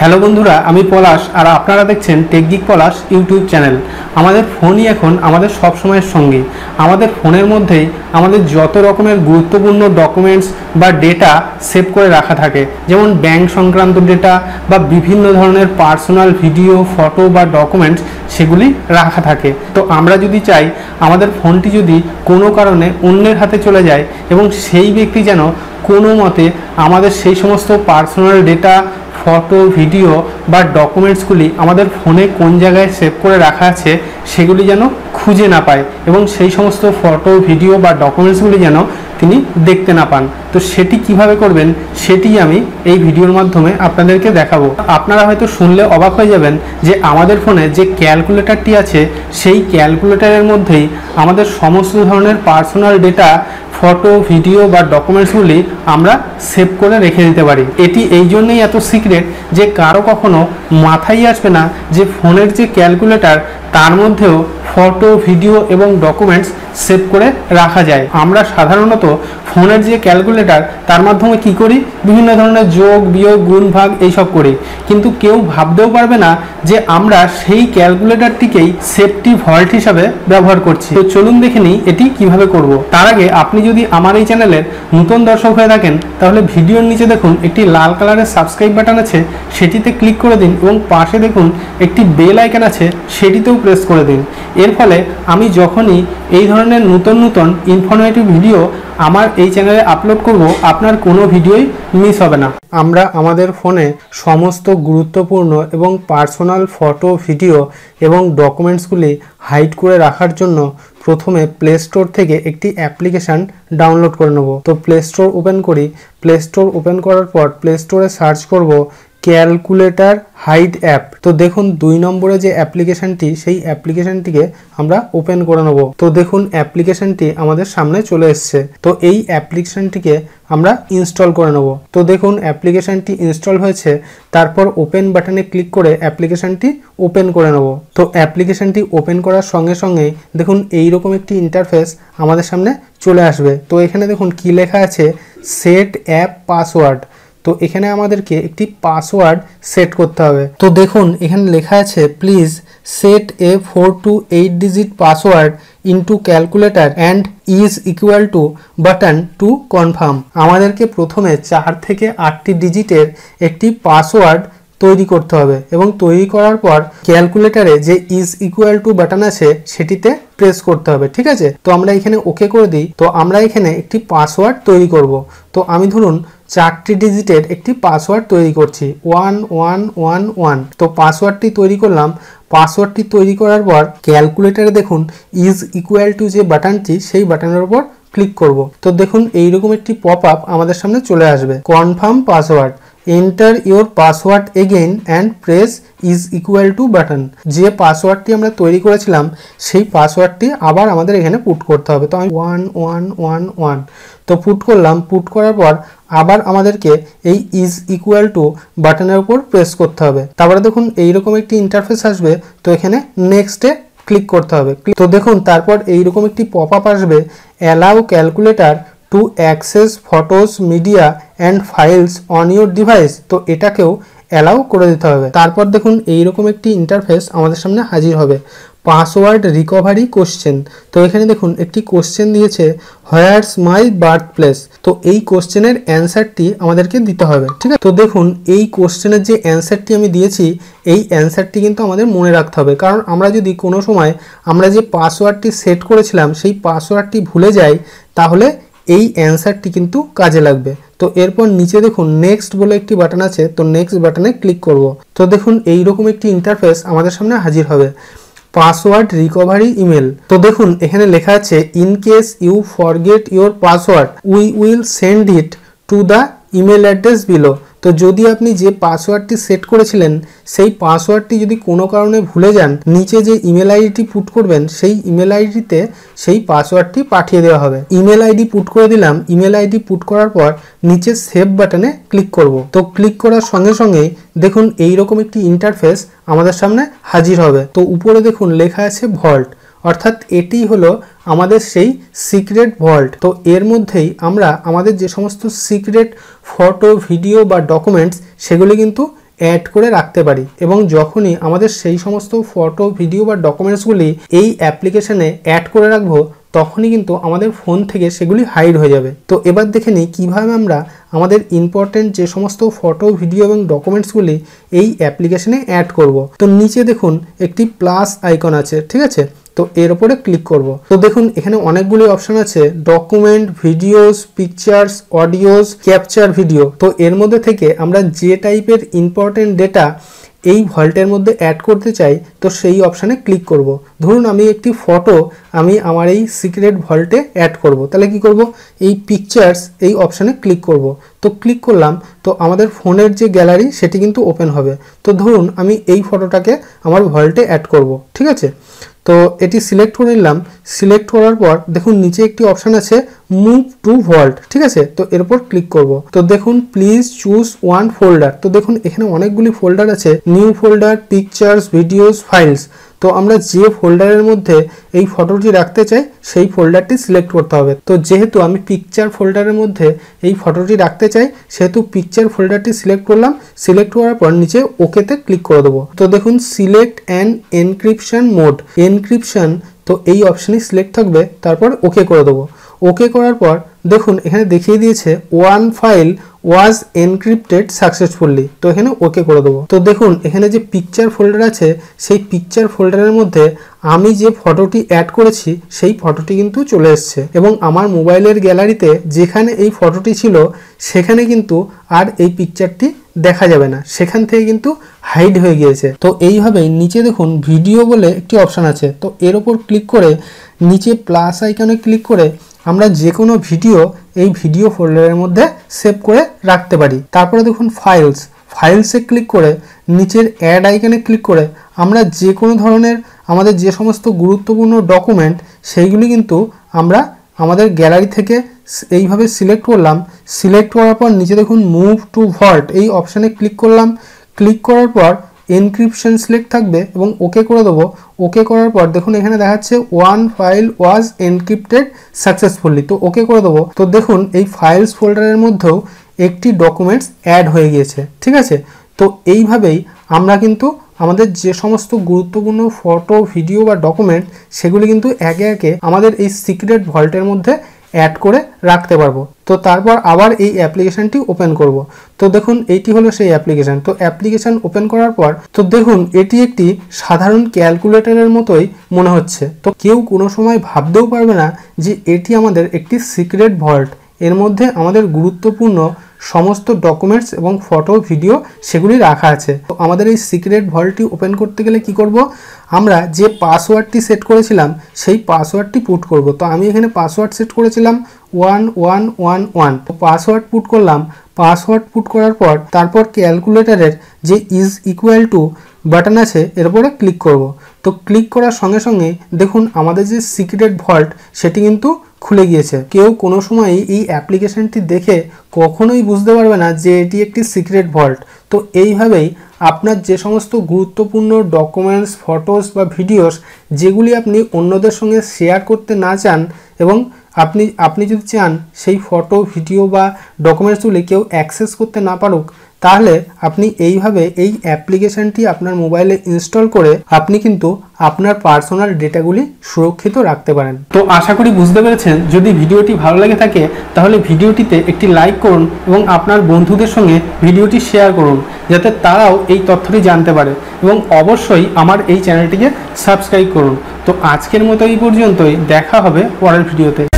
Hello বন্ধুরা আমি পলাশ আর আপনারা দেখছেন টেকগিক পলাশ ইউটিউব চ্যানেল আমাদের ফোনই এখন আমাদের সব সময়ের সঙ্গে আমাদের ফোনের মধ্যেই আমাদের যত রকমের গুরুত্বপূর্ণ ডকুমেন্টস বা ডেটা সেভ করে রাখা থাকে যেমন ব্যাংক সংক্রান্ত ডেটা বা বিভিন্ন ধরনের পার্সোনাল ভিডিও ফটো বা ডকুমেন্টস সেগুলি রাখা থাকে তো আমরা যদি চাই আমাদের ফোনটি যদি কোনো কারণে অন্যের হাতে চলে যায় এবং সেই ব্যক্তি যেন কোনো মতে আমাদের সেই সমস্ত পার্সোনাল ডেটা ফটো ভিডিও বা ডকুমেন্টসগুলি আমাদের ফোনে কোন জায়গায় সেভ করে রাখা আছে সেগুলি যেন খুঁজে না পায় এবং সেই সমস্ত ফটো ভিডিও বা ডকুমেন্টসগুলি যেন তিনি দেখতে না পান তো সেটি কিভাবে করবেন সেটি আমি এই ভিডিওর মাধ্যমে আপনাদেরকে দেখাবো আপনারা হয়তো শুনলে অবাক হয়ে যাবেন যে আমাদের ফোনে যে ক্যালকুলেটারটি আছে সেই ক্যালকুলেটারের মধ্যেই আমাদের সমস্ত ধরনের পার্সোনাল ডেটা ফটো ভিডিও বা ডকুমেন্টসগুলি আমরা সেভ করে রেখে দিতে পারি এটি এই জন্যই এত সিক্রেট যে কারো কখনো মাথায় আসবে না যে ফোনের যে ক্যালকুলেটার তার মধ্যেও ফটো ভিডিও এবং ডকুমেন্টস সেভ করে রাখা যায় আমরা সাধারণত ফোনের যে ক্যালকুলেটার তার মাধ্যমে কি করি বিভিন্ন ধরনের যোগ বিয়োগ গুণ ভাগ এইসব করি কিন্তু কেউ ভাবতেও পারবে না যে আমরা সেই ক্যালকুলেটারটিকেই সেফটি ভল্ট হিসাবে ব্যবহার করছি তো চলুন দেখে নিই এটি কিভাবে করব তার আগে আপনি যদি আমার এই চ্যানেলের নতুন দর্শক হয়ে থাকেন তাহলে ভিডিওর নিচে দেখুন একটি লাল কালারের সাবস্ক্রাইব বাটন আছে সেটিতে ক্লিক করে দিন এবং পাশে দেখুন একটি বেল আইকন আছে সেটিতেও প্রেস করে দিন এর ফলে আমি যখনই এই ধরনের ধরনের নতুন নতুন ইনফরমেটিভ ভিডিও আমার এই চ্যানেলে আপলোড করব আপনার কোনো ভিডিওই মিস হবে না আমরা আমাদের ফোনে সমস্ত গুরুত্বপূর্ণ এবং পার্সোনাল ফটো ভিডিও এবং ডকুমেন্টসগুলি হাইড করে রাখার জন্য প্রথমে প্লে স্টোর থেকে একটি অ্যাপ্লিকেশান ডাউনলোড করে নেব তো প্লে স্টোর ওপেন করি প্লে স্টোর ওপেন করার পর প্লে স্টোরে সার্চ করব ক্যালকুলেটার হাইড অ্যাপ তো দেখুন দুই নম্বরে যে অ্যাপ্লিকেশানটি সেই অ্যাপ্লিকেশানটিকে আমরা ওপেন করে নেব তো দেখুন অ্যাপ্লিকেশানটি আমাদের সামনে চলে এসছে তো এই অ্যাপ্লিকেশানটিকে আমরা ইনস্টল করে নেব তো দেখুন অ্যাপ্লিকেশানটি ইনস্টল হয়েছে তারপর ওপেন বাটনে ক্লিক করে অ্যাপ্লিকেশানটি ওপেন করে নেব তো অ্যাপ্লিকেশানটি ওপেন করার সঙ্গে সঙ্গে দেখুন এই রকম একটি ইন্টারফেস আমাদের সামনে চলে আসবে তো এখানে দেখুন কি লেখা আছে সেট অ্যাপ পাসওয়ার্ড তো এখানে আমাদেরকে একটি পাসওয়ার্ড সেট করতে হবে তো দেখুন এখানে লেখা আছে please set a four to eight digit password into calculator and is equal to button to confirm আমাদেরকে প্রথমে চার থেকে আটটি ডিজিটের একটি পাসওয়ার্ড তৈরি করতে হবে এবং তৈরি করার পর ক্যালকুলেটারে যে ইজ ইকুয়াল টু বাটন আছে সেটিতে প্রেস করতে হবে ঠিক আছে তো আমরা এখানে ওকে করে দিই তো আমরা এখানে একটি পাসওয়ার্ড তৈরি করব তো আমি ধরুন চারটি ডিজিটের একটি পাসওয়ার্ড তৈরি করছি ওয়ান ওয়ান ওয়ান ওয়ান তো পাসওয়ার্ডটি তৈরি করলাম পাসওয়ার্ডটি তৈরি করার পর ক্যালকুলেটারে দেখুন ইজ ইকুয়াল টু যে বাটনটি সেই বাটনের উপর ক্লিক করব তো দেখুন এইরকম একটি পপ আপ আমাদের সামনে চলে আসবে confirm password enter your password again and press is equal to button যে পাসওয়ার্ডটি আমরা তৈরি করেছিলাম সেই পাসওয়ার্ডটি আবার আমাদের এখানে পুট করতে হবে তো আমি ওয়ান ওয়ান ওয়ান ওয়ান তো পুট করলাম পুট করার পর আবার আমাদেরকে এই ইজ ইকুয়াল টু বাটনের উপর প্রেস করতে হবে তারপরে দেখুন এইরকম একটি ইন্টারফেস আসবে তো এখানে নেক্সটে ক্লিক করতে হবে তো দেখুন তারপর এইরকম একটি পপ আপ আসবে allow calculator to access photos media and files on your device তো এটাকেও অ্যালাউ করে দিতে হবে তারপর দেখুন এইরকম একটি ইন্টারফেস আমাদের সামনে হাজির হবে পাসওয়ার্ড রিকভারি কোশ্চেন তো এখানে দেখুন একটি কোশ্চেন দিয়েছে হোয়ার্স মাই বার্থ প্লেস তো এই কোশ্চেনের অ্যান্সারটি আমাদেরকে দিতে হবে ঠিক আছে তো দেখুন এই কোশ্চেনের যে অ্যান্সারটি আমি দিয়েছি এই অ্যান্সারটি কিন্তু আমাদের মনে রাখতে হবে কারণ আমরা যদি কোনো সময় আমরা যে পাসওয়ার্ডটি সেট করেছিলাম সেই পাসওয়ার্ডটি ভুলে যাই তাহলে এই অ্যান্সারটি কিন্তু কাজে লাগবে তো এরপর নিচে দেখুন নেক্সট বলে একটি বাটন আছে তো নেক্সট বাটনে ক্লিক করব তো দেখুন এই রকম একটি ইন্টারফেস আমাদের সামনে হাজির হবে পাসওয়ার্ড রিকভারি ইমেল তো দেখুন এখানে লেখা আছে in case you forget your password we will send it to the email address দিল তো যদি আপনি যে পাসওয়ার্ডটি সেট করেছিলেন সেই পাসওয়ার্ডটি যদি কোনো কারণে ভুলে যান নিচে যে ইমেল আইডিটি পুট করবেন সেই ইমেল আইডিতে সেই পাসওয়ার্ডটি পাঠিয়ে দেওয়া হবে ইমেল আইডি পুট করে দিলাম ইমেল আইডি পুট করার পর নিচে সেভ বাটনে ক্লিক করব তো ক্লিক করার সঙ্গে সঙ্গেই দেখুন এইরকম একটি ইন্টারফেস আমাদের সামনে হাজির হবে তো উপরে দেখুন লেখা আছে ভল্ট অর্থাৎ এটি হলো আমাদের সেই সিক্রেট ভল্ট তো এর মধ্যেই আমরা আমাদের যে সমস্ত সিক্রেট ফটো ভিডিও বা ডকুমেন্টস সেগুলি কিন্তু অ্যাড করে রাখতে পারি এবং যখনই আমাদের সেই সমস্ত ফটো ভিডিও বা ডকুমেন্টসগুলি এই অ্যাপ্লিকেশানে অ্যাড করে রাখবো তখনই কিন্তু আমাদের ফোন থেকে সেগুলি হাইড হয়ে যাবে তো এবার দেখে নিই কীভাবে আমরা আমাদের ইম্পর্টেন্ট যে সমস্ত ফটো ভিডিও এবং ডকুমেন্টসগুলি এই অ্যাপ্লিকেশনে অ্যাড করব। তো নিচে দেখুন একটি প্লাস আইকন আছে ঠিক আছে তো এর ওপরে ক্লিক করব তো দেখুন এখানে অনেকগুলি অপশন আছে document videos pictures audios capture video তো এর মধ্যে থেকে আমরা যে টাইপের ইম্পর্টেন্ট ডেটা এই ভল্টের মধ্যে অ্যাড করতে চাই তো সেই অপশানে ক্লিক করব। ধরুন আমি একটি ফটো আমি আমার এই সিক্রেট ভল্টে অ্যাড করব। তাহলে কি করব এই পিকচার্স এই অপশানে ক্লিক করব। তো ক্লিক করলাম তো আমাদের ফোনের যে গ্যালারি সেটি কিন্তু ওপেন হবে তো ধরুন আমি এই ফটোটাকে আমার ভল্টে অ্যাড করব। ঠিক আছে তো এটি সিলেক্ট করে নিলাম সিলেক্ট করার পর দেখুন নিচে একটি অপশান আছে মুভ টু ভল্ট ঠিক আছে তো এর উপর ক্লিক করব তো দেখুন প্লিজ চুজ ওয়ান ফোল্ডার তো দেখুন এখানে অনেকগুলি ফোল্ডার আছে new folder pictures videos files তো আমরা যে ফোল্ডারের মধ্যে এই ফটোটি রাখতে চাই সেই ফোল্ডারটি সিলেক্ট করতে হবে তো যেহেতু আমি পিকচার ফোল্ডারের মধ্যে এই ফটোটি রাখতে চাই সেহেতু পিকচার ফোল্ডারটি সিলেক্ট করলাম সিলেক্ট করার পর নিচে ওকেতে ক্লিক করে দেবো তো দেখুন select and encryption mode encryption তো এই অপশানই সিলেক্ট থাকবে তারপর ওকে করে দেবো ওকে করার পর দেখুন এখানে দেখিয়ে দিয়েছে one file was encrypted successfully তো এখানে ওকে করে দেবো তো দেখুন এখানে যে পিকচার ফোল্ডার আছে সেই পিকচার ফোল্ডারের মধ্যে আমি যে ফটোটি অ্যাড করেছি সেই ফটোটি কিন্তু চলে এসছে এবং আমার মোবাইলের গ্যালারিতে যেখানে এই ফটোটি ছিল সেখানে কিন্তু আর এই পিকচারটি দেখা যাবে না সেখান থেকে কিন্তু হাইড হয়ে গিয়েছে তো এইভাবেই নিচে দেখুন ভিডিও বলে একটি অপশান আছে তো এর ওপর ক্লিক করে নিচে প্লাস আইকনে ক্লিক করে আমরা যে কোনো ভিডিও এই ভিডিও ফোল্ডারের মধ্যে সেভ করে রাখতে পারি তারপরে দেখুন ফাইলস ফাইলসে ক্লিক করে নিচের অ্যাড আইকনে ক্লিক করে আমরা যে কোনো ধরনের আমাদের যে সমস্ত গুরুত্বপূর্ণ ডকুমেন্ট সেইগুলি কিন্তু আমরা আমাদের গ্যালারি থেকে এইভাবে সিলেক্ট করলাম সিলেক্ট করার পর নিচে দেখুন মুভ টু ভল্ট এই অপশানে ক্লিক করলাম ক্লিক করার পর এনক্রিপশন সিলেক্ট থাকবে এবং ওকে করে দেবো ওকে করার পর দেখুন এখানে দেখাচ্ছে one file was encrypted successfully তো ওকে করে দেবো তো দেখুন এই ফাইলস ফোল্ডারের মধ্যেও একটি ডকুমেন্টস অ্যাড হয়ে গিয়েছে ঠিক আছে তো এইভাবেই আমরা কিন্তু আমাদের যে সমস্ত গুরুত্বপূর্ণ ফটো ভিডিও বা ডকুমেন্ট সেগুলি কিন্তু একে একে আমাদের এই সিক্রেট ভল্টের মধ্যে অ্যাড করে রাখতে পারবো তো তারপর আবার এই অ্যাপ্লিকেশানটি ওপেন করব। তো দেখুন এইটি হলো সেই অ্যাপ্লিকেশান তো অ্যাপ্লিকেশান ওপেন করার পর তো দেখুন এটি একটি সাধারণ ক্যালকুলেটরের মতোই মনে হচ্ছে তো কেউ কোনো সময় ভাবতেও পারবে না যে এটি আমাদের একটি সিক্রেট ভল্ট এর মধ্যে আমাদের গুরুত্বপূর্ণ সমস্ত ডকুমেন্টস এবং ফটো ভিডিও সেগুলি রাখা আছে তো আমাদের এই সিক্রেট ভল্টটি ওপেন করতে গেলে কি করব আমরা যে পাসওয়ার্ডটি সেট করেছিলাম সেই পাসওয়ার্ডটি পুট করব তো আমি এখানে পাসওয়ার্ড সেট করেছিলাম ওয়ান ওয়ান ওয়ান ওয়ান তো পাসওয়ার্ড পুট করলাম পাসওয়ার্ড পুট করার পর তারপর ক্যালকুলেটারের যে ইজ ইকুয়াল টু বাটন আছে এর উপরে ক্লিক করব তো ক্লিক করার সঙ্গে সঙ্গে দেখুন আমাদের যে সিক্রেট ভল্ট সেটি কিন্তু খুলে গিয়েছে কেউ কোনো সময় এই অ্যাপ্লিকেশনটি দেখে কখনোই বুঝতে পারবে না যে এটি একটি সিক্রেট ভল্ট তো এইভাবেই আপনার যে সমস্ত গুরুত্বপূর্ণ ডকুমেন্টস ফটোস বা ভিডিওস যেগুলি আপনি অন্যদের সঙ্গে শেয়ার করতে না চান এবং আপনি আপনি যদি চান সেই ফটো ভিডিও বা ডকুমেন্টসগুলি কেউ অ্যাক্সেস করতে না পারুক তাহলে আপনি এইভাবে এই অ্যাপ্লিকেশানটি আপনার মোবাইলে ইনস্টল করে আপনি কিন্তু আপনার পার্সোনাল ডেটাগুলি সুরক্ষিত রাখতে পারেন তো আশা করি বুঝতে পেরেছেন যদি ভিডিওটি ভালো লাগে থাকে তাহলে ভিডিওটিতে একটি লাইক করুন এবং আপনার বন্ধুদের সঙ্গে ভিডিওটি শেয়ার করুন যাতে তারাও এই তথ্যটি জানতে পারে এবং অবশ্যই আমার এই চ্যানেলটিকে সাবস্ক্রাইব করুন তো আজকের মতো এই পর্যন্তই দেখা হবে পরের ভিডিওতে